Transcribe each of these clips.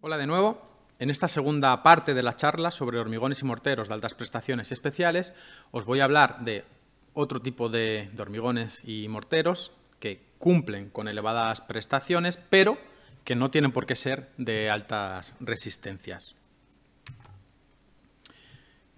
Hola de nuevo. En esta segunda parte de la charla sobre hormigones y morteros de altas prestaciones especiales, os voy a hablar de otro tipo de hormigones y morteros que cumplen con elevadas prestaciones, pero que no tienen por qué ser de altas resistencias.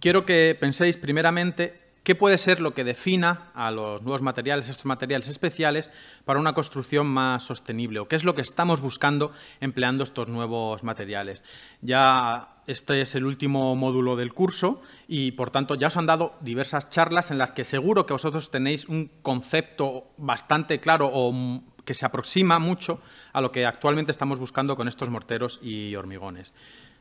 Quiero que penséis primeramente qué puede ser lo que defina a los nuevos materiales, estos materiales especiales, para una construcción más sostenible o qué es lo que estamos buscando empleando estos nuevos materiales. Ya este es el último módulo del curso y, por tanto, ya os han dado diversas charlas en las que seguro que vosotros tenéis un concepto bastante claro o que se aproxima mucho a lo que actualmente estamos buscando con estos morteros y hormigones.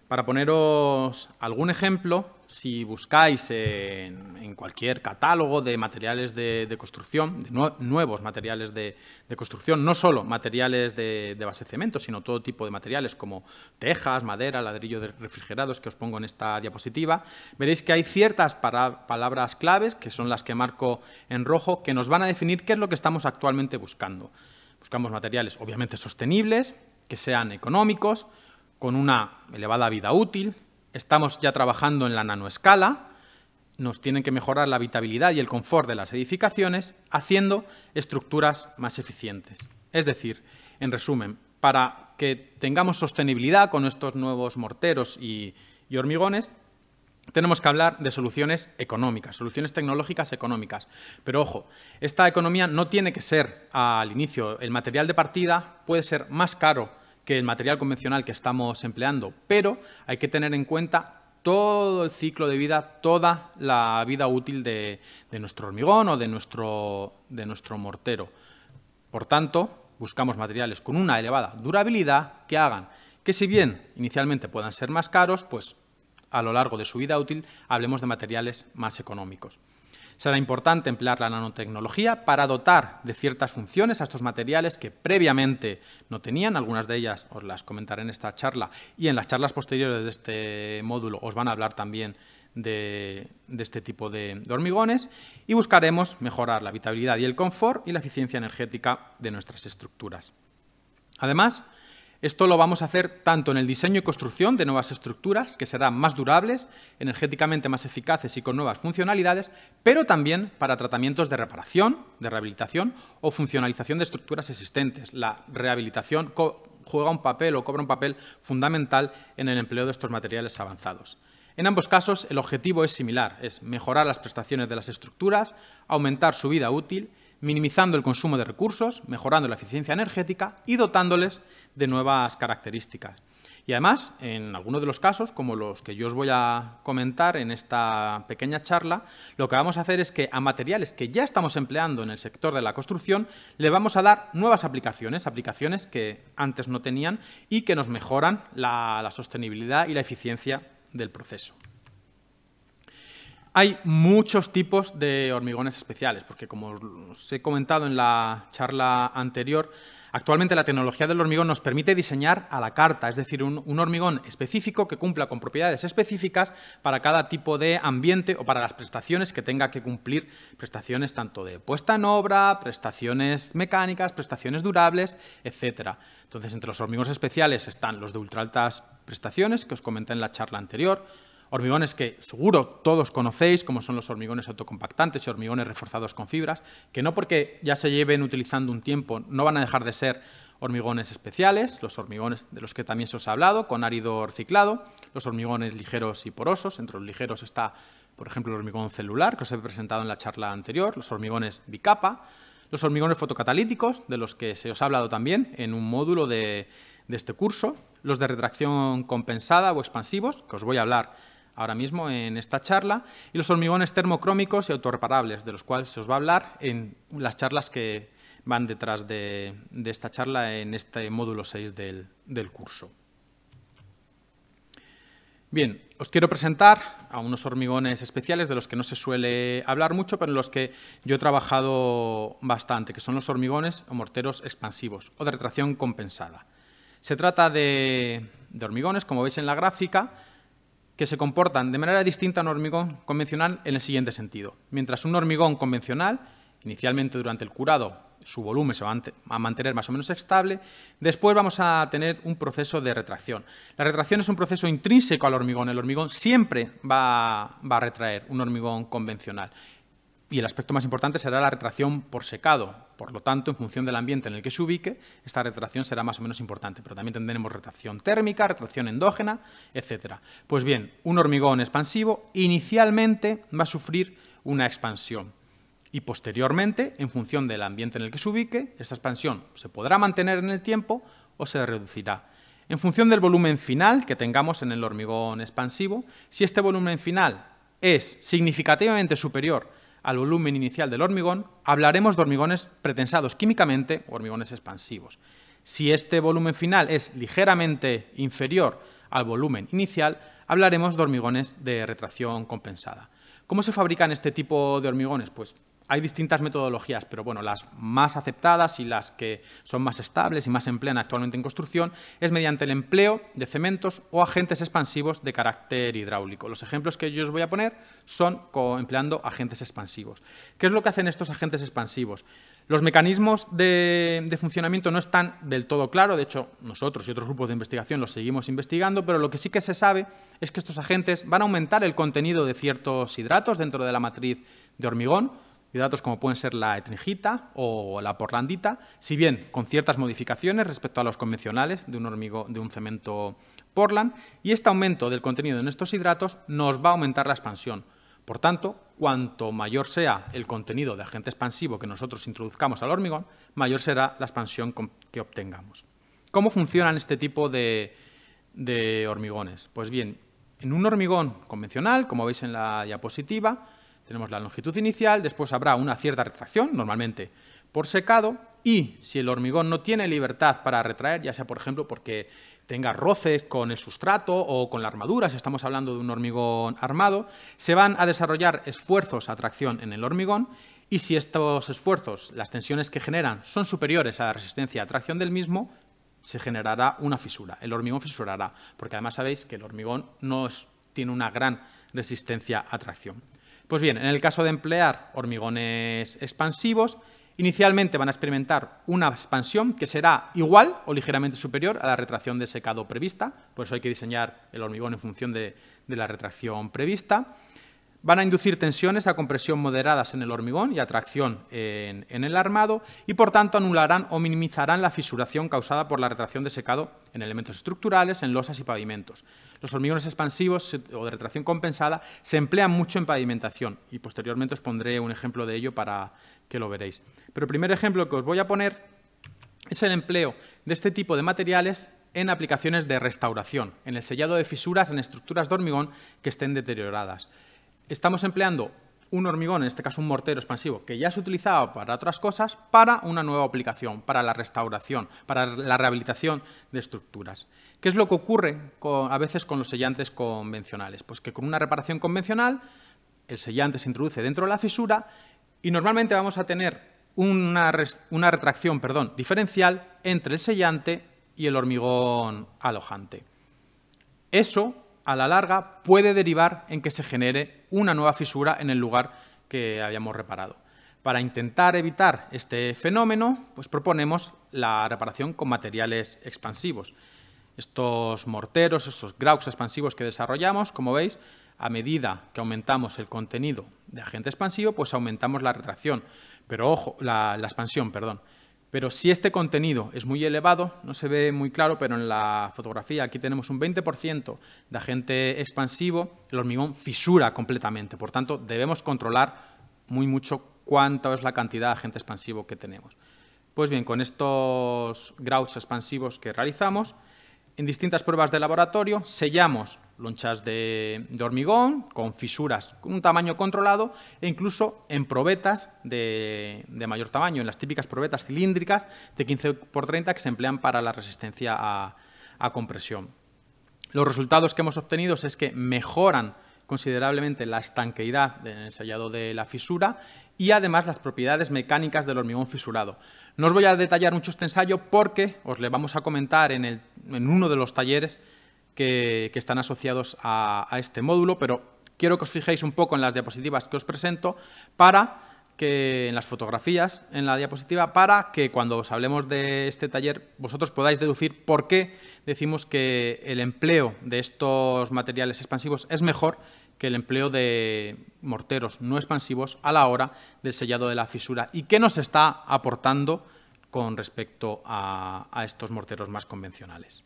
Para poneros algún ejemplo, si buscáis en, cualquier catálogo de materiales de, construcción, de nuevos materiales de, construcción, no solo materiales de, de, base cemento, sino todo tipo de materiales como tejas, madera, ladrillo de refrigerados que os pongo en esta diapositiva, veréis que hay ciertas palabras claves, que son las que marco en rojo, que nos van a definir qué es lo que estamos actualmente buscando. Buscamos materiales obviamente sostenibles, que sean económicos, con una elevada vida útil. Estamos ya trabajando en la nanoescala. Nos tienen que mejorar la habitabilidad y el confort de las edificaciones, haciendo estructuras más eficientes. Es decir, en resumen, para que tengamos sostenibilidad con estos nuevos morteros y, y hormigones, tenemos que hablar de soluciones económicas, soluciones tecnológicas económicas. Pero ojo, esta economía no tiene que ser al inicio. El material de partida puede ser más caro que el material convencional que estamos empleando, pero hay que tener en cuenta todo el ciclo de vida, toda la vida útil de, nuestro hormigón o de nuestro, de nuestro mortero. Por tanto, buscamos materiales con una elevada durabilidad que hagan que si bien inicialmente puedan ser más caros, pues a lo largo de su vida útil, hablemos de materiales más económicos. Será importante emplear la nanotecnología para dotar de ciertas funciones a estos materiales que previamente no tenían. Algunas de ellas os las comentaré en esta charla y en las charlas posteriores de este módulo os van a hablar también de, este tipo de hormigones y buscaremos mejorar la habitabilidad y el confort y la eficiencia energética de nuestras estructuras. Además, esto lo vamos a hacer tanto en el diseño y construcción de nuevas estructuras, que serán más durables, energéticamente más eficaces y con nuevas funcionalidades, pero también para tratamientos de reparación, de rehabilitación o funcionalización de estructuras existentes. La rehabilitación juega un papel o cobra un papel fundamental en el empleo de estos materiales avanzados. En ambos casos, el objetivo es similar, es mejorar las prestaciones de las estructuras, aumentar su vida útil minimizando el consumo de recursos, mejorando la eficiencia energética y dotándoles de nuevas características. Y además, en algunos de los casos, como los que yo os voy a comentar en esta pequeña charla, lo que vamos a hacer es que a materiales que ya estamos empleando en el sector de la construcción, le vamos a dar nuevas aplicaciones, aplicaciones que antes no tenían y que nos mejoran la, la sostenibilidad y la eficiencia del proceso. Hay muchos tipos de hormigones especiales, porque como os he comentado en la charla anterior, actualmente la tecnología del hormigón nos permite diseñar a la carta, es decir, un, hormigón específico que cumpla con propiedades específicas para cada tipo de ambiente o para las prestaciones que tenga que cumplir, prestaciones tanto de puesta en obra, prestaciones mecánicas, prestaciones durables, etc. Entonces, entre los hormigones especiales están los de ultra altas prestaciones, que os comenté en la charla anterior, hormigones que seguro todos conocéis, como son los hormigones autocompactantes y hormigones reforzados con fibras, que no porque ya se lleven utilizando un tiempo no van a dejar de ser hormigones especiales, los hormigones de los que también se os ha hablado, con árido reciclado, los hormigones ligeros y porosos, entre los ligeros está, por ejemplo, el hormigón celular, que os he presentado en la charla anterior, los hormigones bicapa, los hormigones fotocatalíticos, de los que se os ha hablado también en un módulo de, de este curso, los de retracción compensada o expansivos, que os voy a hablar ahora mismo en esta charla, y los hormigones termocrómicos y autorreparables, de los cuales se os va a hablar en las charlas que van detrás de, esta charla en este módulo 6 del, curso. Bien, os quiero presentar a unos hormigones especiales de los que no se suele hablar mucho, pero en los que yo he trabajado bastante, que son los hormigones o morteros expansivos o de retracción compensada. Se trata de, de hormigones, como veis en la gráfica, que se comportan de manera distinta a un hormigón convencional en el siguiente sentido. Mientras un hormigón convencional, inicialmente durante el curado, su volumen se va a mantener más o menos estable, después vamos a tener un proceso de retracción. La retracción es un proceso intrínseco al hormigón. El hormigón siempre va, va a retraer un hormigón convencional y el aspecto más importante será la retracción por secado. Por lo tanto, en función del ambiente en el que se ubique, esta retracción será más o menos importante. Pero también tendremos retracción térmica, retracción endógena, etc. Pues bien, un hormigón expansivo inicialmente va a sufrir una expansión. Y posteriormente, en función del ambiente en el que se ubique, esta expansión se podrá mantener en el tiempo o se reducirá. En función del volumen final que tengamos en el hormigón expansivo, si este volumen final es significativamente superior al volumen inicial del hormigón, hablaremos de hormigones pretensados químicamente o hormigones expansivos. Si este volumen final es ligeramente inferior al volumen inicial, hablaremos de hormigones de retracción compensada. ¿Cómo se fabrican este tipo de hormigones? Pues hay distintas metodologías, pero bueno, las más aceptadas y las que son más estables y más emplean actualmente en construcción es mediante el empleo de cementos o agentes expansivos de carácter hidráulico. Los ejemplos que yo os voy a poner son empleando agentes expansivos. ¿Qué es lo que hacen estos agentes expansivos? Los mecanismos de, de, funcionamiento no están del todo claros, de hecho nosotros y otros grupos de investigación los seguimos investigando, pero lo que sí que se sabe es que estos agentes van a aumentar el contenido de ciertos hidratos dentro de la matriz de hormigón, hidratos como pueden ser la etringita o la porlandita, si bien con ciertas modificaciones respecto a los convencionales de un, de un cemento porland, y este aumento del contenido en estos hidratos nos va a aumentar la expansión. Por tanto, cuanto mayor sea el contenido de agente expansivo que nosotros introduzcamos al hormigón, mayor será la expansión que obtengamos. ¿Cómo funcionan este tipo de hormigones? Pues bien, en un hormigón convencional, como veis en la diapositiva, tenemos la longitud inicial, después habrá una cierta retracción, normalmente por secado, y si el hormigón no tiene libertad para retraer, ya sea por ejemplo porque tenga roces con el sustrato o con la armadura, si estamos hablando de un hormigón armado, se van a desarrollar esfuerzos a tracción en el hormigón y si estos esfuerzos, las tensiones que generan, son superiores a la resistencia a tracción del mismo, se generará una fisura, el hormigón fisurará, porque además sabéis que el hormigón no tiene una gran resistencia a tracción. Pues bien, en el caso de emplear hormigones expansivos, inicialmente van a experimentar una expansión que será igual o ligeramente superior a la retracción de secado prevista, por eso hay que diseñar el hormigón en función de, de la retracción prevista. Van a inducir tensiones a compresión moderadas en el hormigón y a tracción en, el armado y, por tanto, anularán o minimizarán la fisuración causada por la retracción de secado en elementos estructurales, en losas y pavimentos. Los hormigones expansivos o de retracción compensada se emplean mucho en pavimentación y posteriormente os pondré un ejemplo de ello para que lo veréis. Pero el primer ejemplo que os voy a poner es el empleo de este tipo de materiales en aplicaciones de restauración, en el sellado de fisuras en estructuras de hormigón que estén deterioradas estamos empleando un hormigón, en este caso un mortero expansivo, que ya se utilizaba para otras cosas, para una nueva aplicación, para la restauración, para la rehabilitación de estructuras. ¿Qué es lo que ocurre a veces con los sellantes convencionales? Pues que con una reparación convencional, el sellante se introduce dentro de la fisura y normalmente vamos a tener una, retracción perdón, diferencial entre el sellante y el hormigón alojante. Eso a la larga puede derivar en que se genere una nueva fisura en el lugar que habíamos reparado. Para intentar evitar este fenómeno, pues proponemos la reparación con materiales expansivos. Estos morteros, estos graux expansivos que desarrollamos, como veis, a medida que aumentamos el contenido de agente expansivo, pues aumentamos la retracción, pero ojo, la expansión, perdón. Pero si este contenido es muy elevado, no se ve muy claro, pero en la fotografía aquí tenemos un 20% de agente expansivo, el hormigón fisura completamente. Por tanto, debemos controlar muy mucho cuánta es la cantidad de agente expansivo que tenemos. Pues bien, con estos grouts expansivos que realizamos, en distintas pruebas de laboratorio, sellamos lonchas de, hormigón con fisuras con un tamaño controlado e incluso en probetas de, mayor tamaño, en las típicas probetas cilíndricas de 15 x 30 que se emplean para la resistencia a, compresión. Los resultados que hemos obtenido es que mejoran considerablemente la estanqueidad del sellado de la fisura y además las propiedades mecánicas del hormigón fisurado, no os voy a detallar mucho este ensayo porque os le vamos a comentar en, uno de los talleres que, están asociados a, a, este módulo, pero quiero que os fijéis un poco en las diapositivas que os presento para que en las fotografías, en la diapositiva, para que cuando os hablemos de este taller vosotros podáis deducir por qué decimos que el empleo de estos materiales expansivos es mejor que el empleo de morteros no expansivos a la hora del sellado de la fisura y qué nos está aportando con respecto a, estos morteros más convencionales.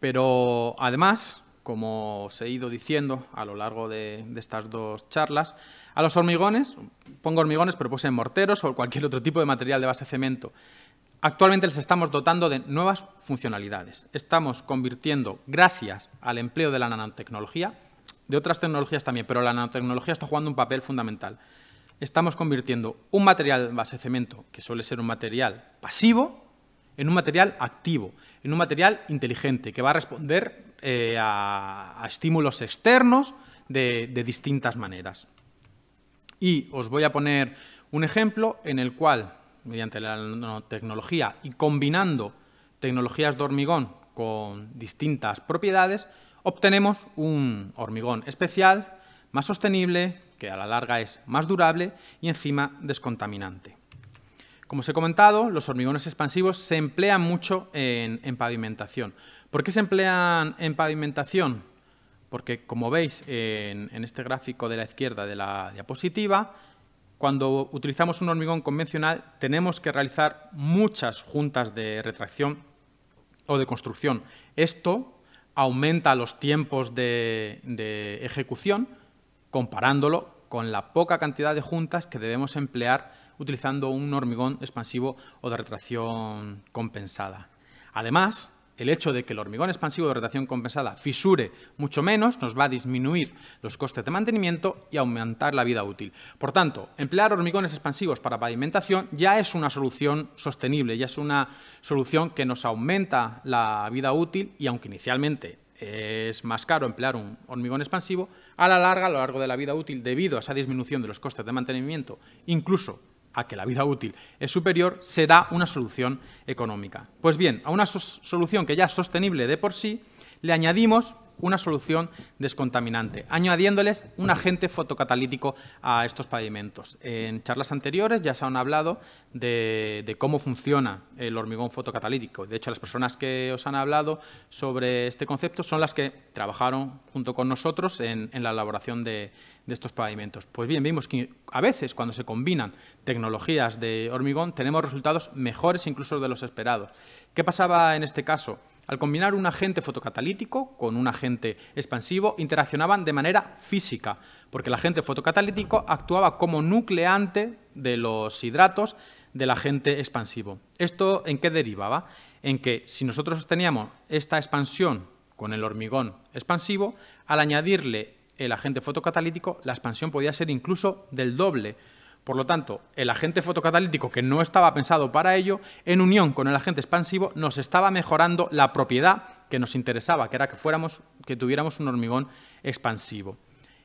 Pero además, como os he ido diciendo a lo largo de, estas dos charlas, a los hormigones, pongo hormigones pero pues en morteros o cualquier otro tipo de material de base cemento, Actualmente les estamos dotando de nuevas funcionalidades. Estamos convirtiendo, gracias al empleo de la nanotecnología, de otras tecnologías también, pero la nanotecnología está jugando un papel fundamental. Estamos convirtiendo un material base cemento, que suele ser un material pasivo, en un material activo, en un material inteligente, que va a responder eh, a, estímulos externos de distintas maneras. Y os voy a poner un ejemplo en el cual mediante la nanotecnología y combinando tecnologías de hormigón con distintas propiedades, obtenemos un hormigón especial, más sostenible, que a la larga es más durable y encima descontaminante. Como os he comentado, los hormigones expansivos se emplean mucho en, pavimentación. ¿Por qué se emplean en pavimentación? Porque, como veis en este gráfico de la izquierda de la diapositiva, cuando utilizamos un hormigón convencional tenemos que realizar muchas juntas de retracción o de construcción. Esto aumenta los tiempos de, ejecución comparándolo con la poca cantidad de juntas que debemos emplear utilizando un hormigón expansivo o de retracción compensada. Además, el hecho de que el hormigón expansivo de rotación compensada fisure mucho menos nos va a disminuir los costes de mantenimiento y aumentar la vida útil. Por tanto, emplear hormigones expansivos para pavimentación ya es una solución sostenible, ya es una solución que nos aumenta la vida útil y aunque inicialmente es más caro emplear un hormigón expansivo, a la larga, a lo largo de la vida útil, debido a esa disminución de los costes de mantenimiento, incluso a que la vida útil es superior, se da una solución económica. Pues bien, a una solución que ya es sostenible de por sí, le añadimos una solución descontaminante, añadiéndoles un agente fotocatalítico a estos pavimentos. En charlas anteriores ya se han hablado de, cómo funciona el hormigón fotocatalítico. De hecho, las personas que os han hablado sobre este concepto son las que trabajaron junto con nosotros en la elaboración de, de estos pavimentos. Pues bien, vimos que a veces cuando se combinan tecnologías de hormigón tenemos resultados mejores incluso de los esperados. ¿Qué pasaba en este caso? Al combinar un agente fotocatalítico con un agente expansivo, interaccionaban de manera física, porque el agente fotocatalítico actuaba como nucleante de los hidratos del agente expansivo. ¿Esto en qué derivaba? En que si nosotros teníamos esta expansión con el hormigón expansivo, al añadirle el agente fotocatalítico, la expansión podía ser incluso del doble. Por lo tanto, el agente fotocatalítico que no estaba pensado para ello, en unión con el agente expansivo, nos estaba mejorando la propiedad que nos interesaba, que era que fuéramos, que tuviéramos un hormigón expansivo.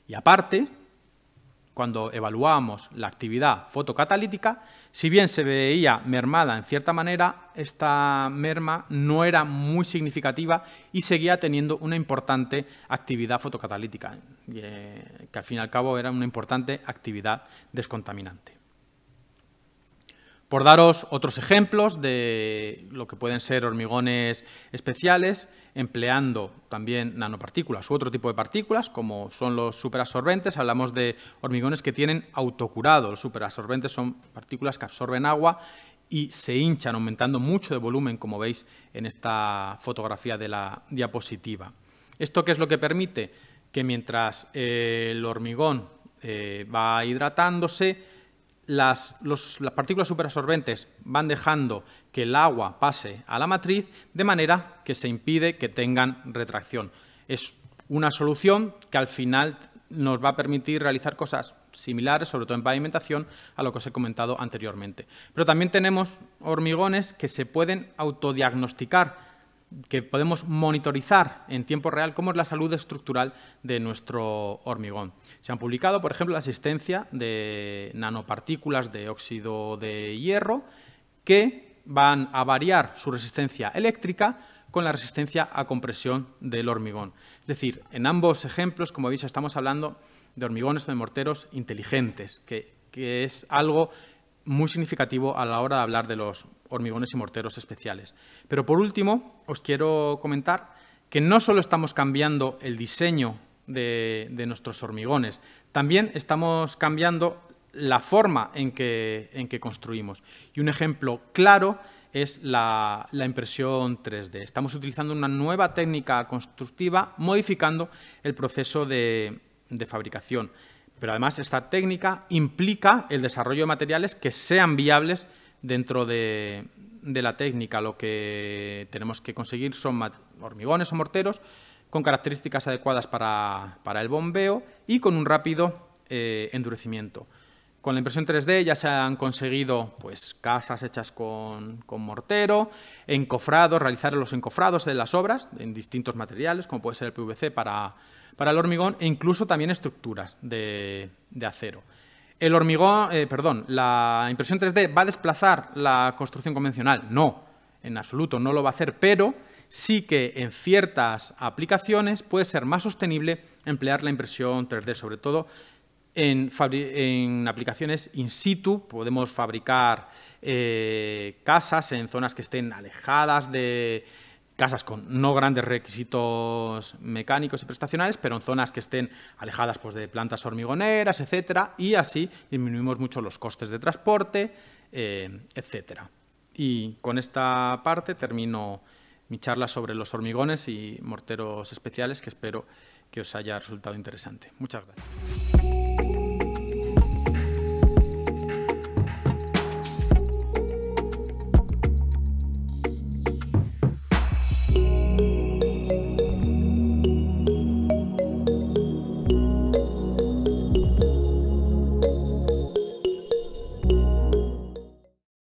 Y aparte, cuando evaluamos la actividad fotocatalítica, si bien se veía mermada en cierta manera, esta merma no era muy significativa y seguía teniendo una importante actividad fotocatalítica, eh, que al fin y al cabo era una importante actividad descontaminante. Por daros otros ejemplos de lo que pueden ser hormigones especiales, empleando también nanopartículas u otro tipo de partículas, como son los superabsorbentes, hablamos de hormigones que tienen autocurado. Los superabsorbentes son partículas que absorben agua y se hinchan, aumentando mucho de volumen, como veis en esta fotografía de la diapositiva. ¿Esto qué es lo que permite? Que mientras el hormigón eh, va hidratándose, las, partículas superabsorbentes van dejando que el agua pase a la matriz de manera que se impide que tengan retracción. Es una solución que al final nos va a permitir realizar cosas similares, sobre todo en pavimentación, a lo que os he comentado anteriormente. Pero también tenemos hormigones que se pueden autodiagnosticar que podemos monitorizar en tiempo real cómo es la salud estructural de nuestro hormigón. Se han publicado, por ejemplo, la existencia de nanopartículas de óxido de hierro que van a variar su resistencia eléctrica con la resistencia a compresión del hormigón. Es decir, en ambos ejemplos, como veis, estamos hablando de hormigones o de morteros inteligentes, que, que es algo muy significativo a la hora de hablar de los hormigones y morteros especiales. Pero por último, os quiero comentar que no solo estamos cambiando el diseño de, nuestros hormigones, también estamos cambiando la forma en que, en que construimos. Y un ejemplo claro es la, impresión 3D. Estamos utilizando una nueva técnica constructiva modificando el proceso de, de fabricación. Pero además esta técnica implica el desarrollo de materiales que sean viables dentro de, la técnica. Lo que tenemos que conseguir son hormigones o morteros con características adecuadas para, el bombeo y con un rápido eh, endurecimiento. Con la impresión 3D ya se han conseguido pues, casas hechas con, con, mortero, encofrados, realizar los encofrados de las obras en distintos materiales, como puede ser el PVC para, para el hormigón e incluso también estructuras de, acero. El hormigón, eh, perdón, la impresión 3D va a desplazar la construcción convencional. No, en absoluto no lo va a hacer, pero sí que en ciertas aplicaciones puede ser más sostenible emplear la impresión 3D, sobre todo en, aplicaciones in situ. Podemos fabricar eh, casas en zonas que estén alejadas de, casas con no grandes requisitos mecánicos y prestacionales, pero en zonas que estén alejadas pues, de plantas hormigoneras, etcétera, y así disminuimos mucho los costes de transporte, eh, etcétera. Y con esta parte termino mi charla sobre los hormigones y morteros especiales, que espero que os haya resultado interesante. Muchas gracias.